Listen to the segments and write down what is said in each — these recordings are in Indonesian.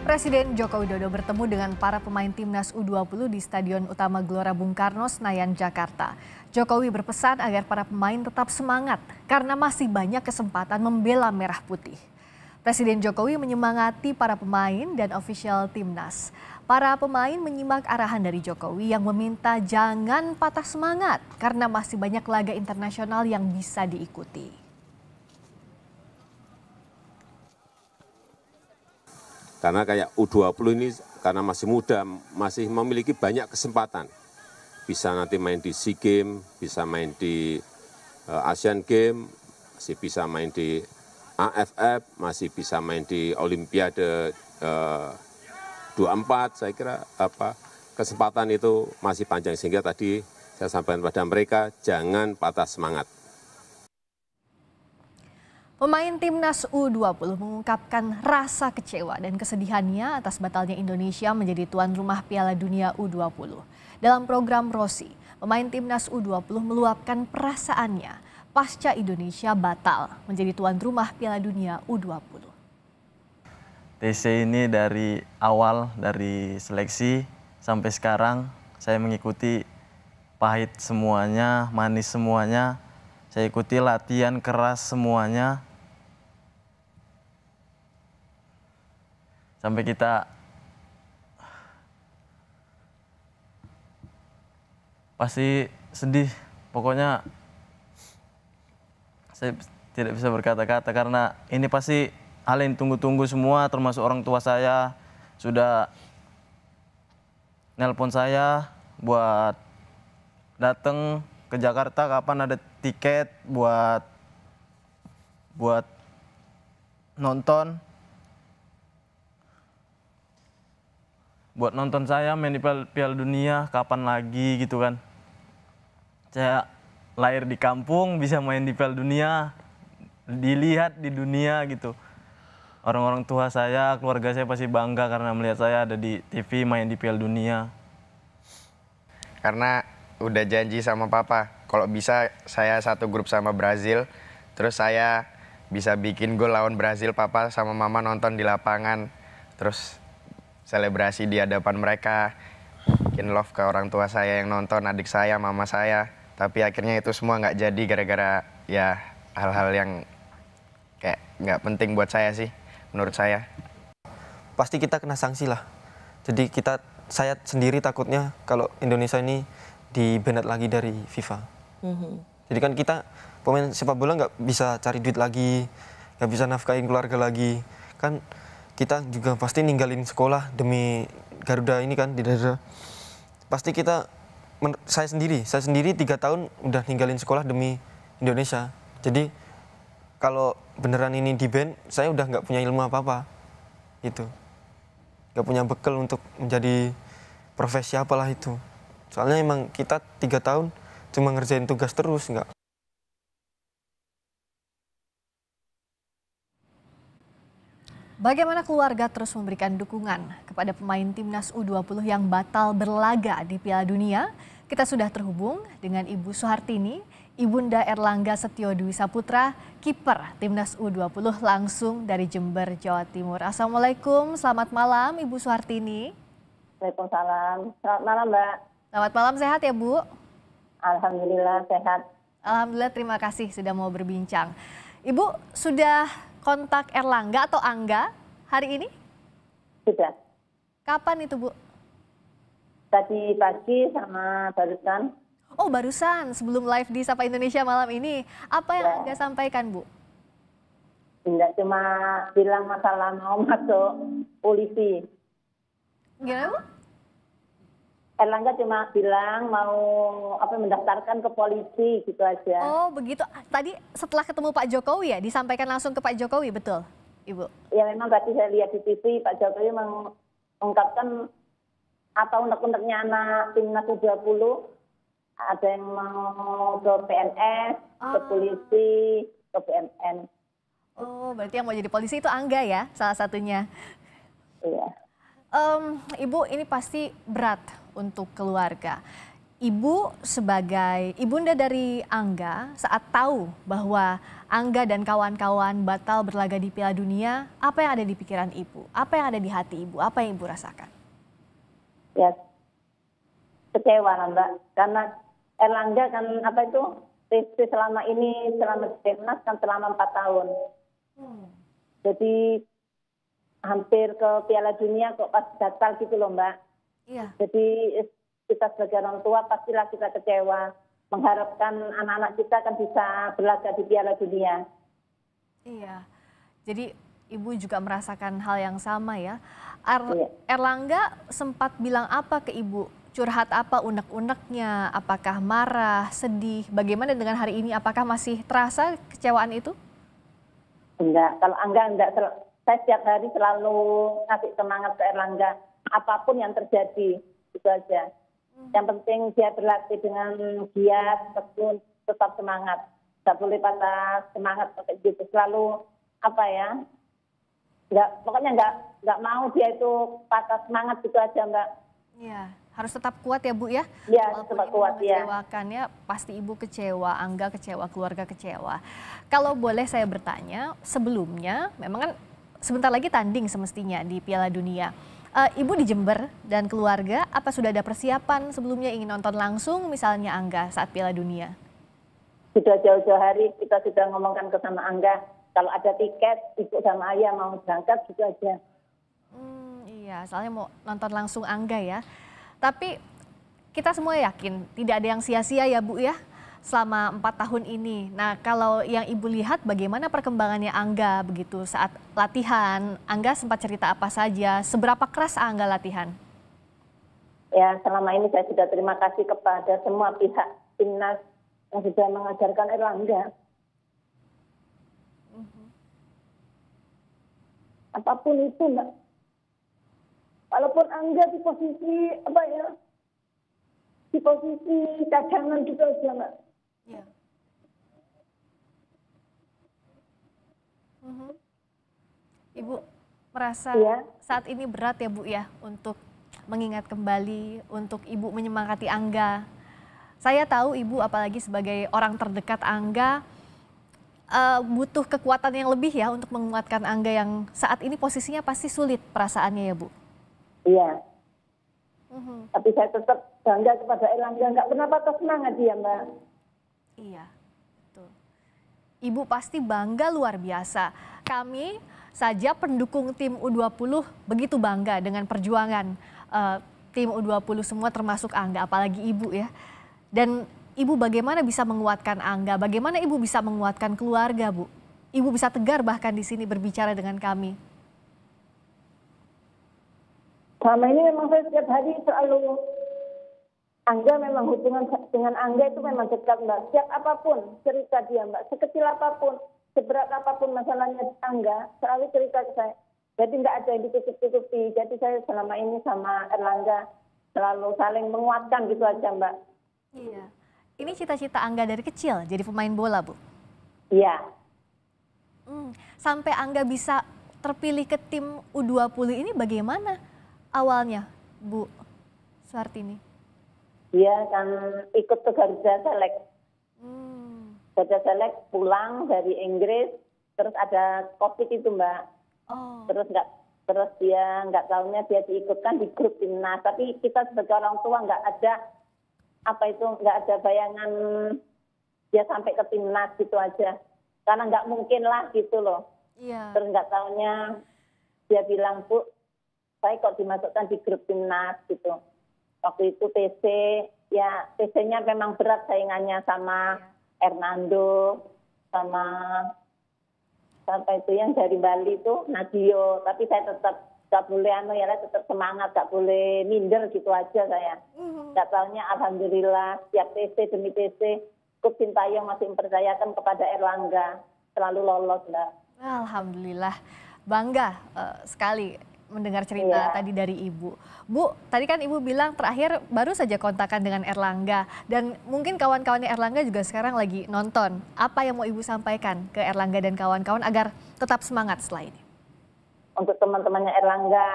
Presiden Joko Widodo bertemu dengan para pemain timnas U20 di Stadion Utama Gelora Bung Karno, Senayan, Jakarta. Jokowi berpesan agar para pemain tetap semangat karena masih banyak kesempatan membela merah putih. Presiden Jokowi menyemangati para pemain dan ofisial timnas. Para pemain menyimak arahan dari Jokowi yang meminta jangan patah semangat karena masih banyak laga internasional yang bisa diikuti. Karena kayak U20 ini karena masih muda, masih memiliki banyak kesempatan. Bisa nanti main di SEA Games, bisa main di eh, Asian Games, masih bisa main di AFF, masih bisa main di Olimpiade eh, 24, saya kira apa kesempatan itu masih panjang sehingga tadi saya sampaikan pada mereka jangan patah semangat. Pemain timnas U20 mengungkapkan rasa kecewa dan kesedihannya atas batalnya Indonesia menjadi tuan rumah Piala Dunia U20. Dalam program Rossi, pemain timnas U20 meluapkan perasaannya pasca Indonesia batal menjadi tuan rumah Piala Dunia U20. TC ini dari awal dari seleksi sampai sekarang saya mengikuti pahit semuanya, manis semuanya. Saya ikuti latihan keras semuanya sampai kita pasti sedih pokoknya saya tidak bisa berkata-kata karena ini pasti hal yang tunggu-tunggu semua termasuk orang tua saya sudah nelpon saya buat datang ke Jakarta kapan ada tiket buat buat nonton buat nonton saya main di Piala Dunia kapan lagi gitu kan. Saya lahir di kampung bisa main di Piala Dunia, dilihat di dunia gitu. Orang-orang tua saya, keluarga saya pasti bangga karena melihat saya ada di TV main di Piala Dunia. Karena udah janji sama papa, kalau bisa saya satu grup sama Brazil, terus saya bisa bikin gol lawan Brazil, papa sama mama nonton di lapangan. Terus selebrasi di hadapan mereka bikin love ke orang tua saya yang nonton adik saya mama saya tapi akhirnya itu semua nggak jadi gara-gara ya hal-hal yang kayak nggak penting buat saya sih menurut saya pasti kita kena sanksi lah jadi kita saya sendiri takutnya kalau Indonesia ini dibenet lagi dari FIFA mm -hmm. jadi kan kita pemain sepak bola nggak bisa cari duit lagi nggak bisa nafkahin keluarga lagi kan kita juga pasti ninggalin sekolah demi Garuda ini kan di Garuda pasti kita saya sendiri saya sendiri tiga tahun udah ninggalin sekolah demi Indonesia jadi kalau beneran ini di band saya udah nggak punya ilmu apa apa itu nggak punya bekal untuk menjadi profesi apalah itu soalnya emang kita tiga tahun cuma ngerjain tugas terus nggak Bagaimana keluarga terus memberikan dukungan kepada pemain timnas U20 yang batal berlaga di Piala Dunia? Kita sudah terhubung dengan Ibu Suhartini, Ibunda Erlangga Setio Dwi Saputra, kiper timnas U20 langsung dari Jember, Jawa Timur. Assalamualaikum, selamat malam Ibu Suhartini. Waalaikumsalam, selamat malam Mbak. Selamat malam, sehat ya Bu? Alhamdulillah sehat. Alhamdulillah terima kasih sudah mau berbincang. Ibu sudah kontak Erlangga atau Angga hari ini? Sudah. Kapan itu, Bu? Tadi pagi sama barusan. Oh, barusan sebelum live di Sapa Indonesia malam ini. Apa yang ya. Angga sampaikan, Bu? Tidak cuma bilang masalah mau masuk polisi. Gimana, Bu? Erlangga cuma bilang mau apa mendaftarkan ke polisi gitu aja. Oh begitu. Ah, tadi setelah ketemu Pak Jokowi ya disampaikan langsung ke Pak Jokowi betul, Ibu? Ya memang tadi saya lihat di TV Pak Jokowi mengungkapkan apa untuk-untuknya anak timnas 20 ada yang mau ke PNS, ah. ke polisi, ke BNN. Oh berarti yang mau jadi polisi itu Angga ya salah satunya? Iya. Um, Ibu, ini pasti berat untuk keluarga. Ibu sebagai ibunda dari Angga saat tahu bahwa Angga dan kawan-kawan batal berlaga di Piala Dunia, apa yang ada di pikiran ibu? Apa yang ada di hati ibu? Apa yang ibu rasakan? Ya, kecewa lah mbak. Karena Erlangga kan apa itu Rizky selama ini selama timnas kan selama empat tahun. Hmm. Jadi hampir ke Piala Dunia kok pas batal gitu loh Mbak. Iya. Jadi eh, kita sebagai orang tua pastilah kita kecewa mengharapkan anak-anak kita akan bisa berlaga di Piala Dunia. Iya. Jadi ibu juga merasakan hal yang sama ya. Ar iya. Erlangga sempat bilang apa ke ibu? Curhat apa unek-uneknya? Apakah marah, sedih? Bagaimana dengan hari ini? Apakah masih terasa kecewaan itu? Enggak, kalau enggak enggak saya setiap hari selalu ngasih semangat ke Erlangga apapun yang terjadi itu aja hmm. yang penting dia berlatih dengan giat tekun tetap semangat Tidak boleh patah semangat pakai gitu selalu apa ya nggak pokoknya nggak nggak mau dia itu patah semangat itu aja mbak Iya, harus tetap kuat ya Bu ya. Iya, tetap kuat ya. ya. Pasti Ibu kecewa, Angga kecewa, keluarga kecewa. Kalau boleh saya bertanya, sebelumnya memang kan sebentar lagi tanding semestinya di Piala Dunia. Uh, Ibu di Jember dan keluarga, apa sudah ada persiapan sebelumnya ingin nonton langsung misalnya Angga saat Piala Dunia? Sudah jauh-jauh hari kita sudah ngomongkan ke sama Angga, kalau ada tiket ibu sama ayah mau berangkat gitu aja. Hmm, iya, soalnya mau nonton langsung Angga ya. Tapi kita semua yakin tidak ada yang sia-sia ya Bu ya selama empat tahun ini. Nah, kalau yang Ibu lihat bagaimana perkembangannya Angga begitu saat latihan? Angga sempat cerita apa saja? Seberapa keras Angga latihan? Ya, selama ini saya sudah terima kasih kepada semua pihak timnas yang sudah mengajarkan Erlangga. Mhm. Apapun itu, Mbak. Walaupun Angga di posisi apa ya, di posisi cadangan juga, Mbak Ya. Mm-hmm. Ibu merasa ya. saat ini berat ya Bu ya untuk mengingat kembali, untuk Ibu menyemangati Angga. Saya tahu Ibu apalagi sebagai orang terdekat Angga uh, butuh kekuatan yang lebih ya untuk menguatkan Angga yang saat ini posisinya pasti sulit perasaannya ya Bu. Iya. Mm-hmm. Tapi saya tetap bangga kepada Erlangga, nggak pernah patah semangat dia ya, Mbak Iya, betul. Ibu pasti bangga luar biasa. Kami saja pendukung tim U20 begitu bangga dengan perjuangan uh, tim U20 semua termasuk Angga, apalagi Ibu ya. Dan Ibu bagaimana bisa menguatkan Angga, bagaimana Ibu bisa menguatkan keluarga Bu? Ibu bisa tegar bahkan di sini berbicara dengan kami. Selama ini memang saya setiap hari selalu Angga memang hubungan dengan Angga itu memang dekat Mbak. Siap apapun cerita dia Mbak, sekecil apapun, seberat apapun masalahnya Angga, selalu cerita ke saya. Jadi nggak ada yang ditutup-tutupi. Jadi saya selama ini sama Erlangga selalu saling menguatkan gitu aja Mbak. Iya. Ini cita-cita Angga dari kecil jadi pemain bola Bu? Iya. Hmm, sampai Angga bisa terpilih ke tim U20 ini bagaimana awalnya Bu Suartini? dia kan ikut ke Garuda Select. Hmm. Garuda Select pulang dari Inggris, terus ada COVID itu mbak. Oh. Terus nggak terus dia nggak tahunya dia diikutkan di grup timnas. Tapi kita sebagai orang tua nggak ada apa itu nggak ada bayangan dia sampai ke timnas gitu aja. Karena nggak mungkin lah gitu loh. Iya. Terus nggak tahunya dia bilang bu saya kok dimasukkan di grup timnas gitu waktu itu TC ya TC-nya memang berat saingannya sama Hernando sama sampai itu yang dari Bali itu Nadio tapi saya tetap gak boleh anu ya tetap semangat gak boleh minder gitu aja saya mm-hmm. katanya alhamdulillah setiap TC demi TC Coach Sintayong masih mempercayakan kepada Erlangga selalu lolos lah Alhamdulillah bangga uh, sekali mendengar cerita iya. tadi dari Ibu. Bu, tadi kan Ibu bilang terakhir baru saja kontakan dengan Erlangga dan mungkin kawan-kawannya Erlangga juga sekarang lagi nonton. Apa yang mau Ibu sampaikan ke Erlangga dan kawan-kawan agar tetap semangat setelah ini? Untuk teman-temannya Erlangga,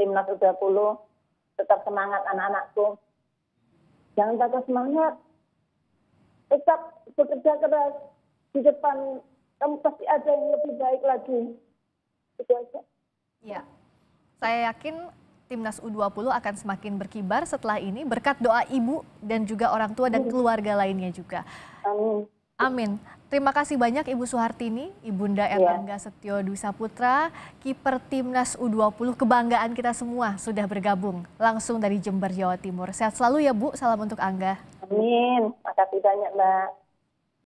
Timnas 20 tetap semangat anak-anakku. Jangan takut semangat. Tetap bekerja keras di depan kamu pasti ada yang lebih baik lagi. Itu aja. Ya. Saya yakin timnas U20 akan semakin berkibar setelah ini berkat doa ibu dan juga orang tua dan keluarga lainnya juga. Amin. Amin. Terima kasih banyak Ibu Suhartini, Ibunda iya. Erlangga ya. Setio Dusa Putra, kiper timnas U20 kebanggaan kita semua sudah bergabung langsung dari Jember Jawa Timur. Sehat selalu ya Bu, salam untuk Angga. Amin. Makasih banyak Mbak.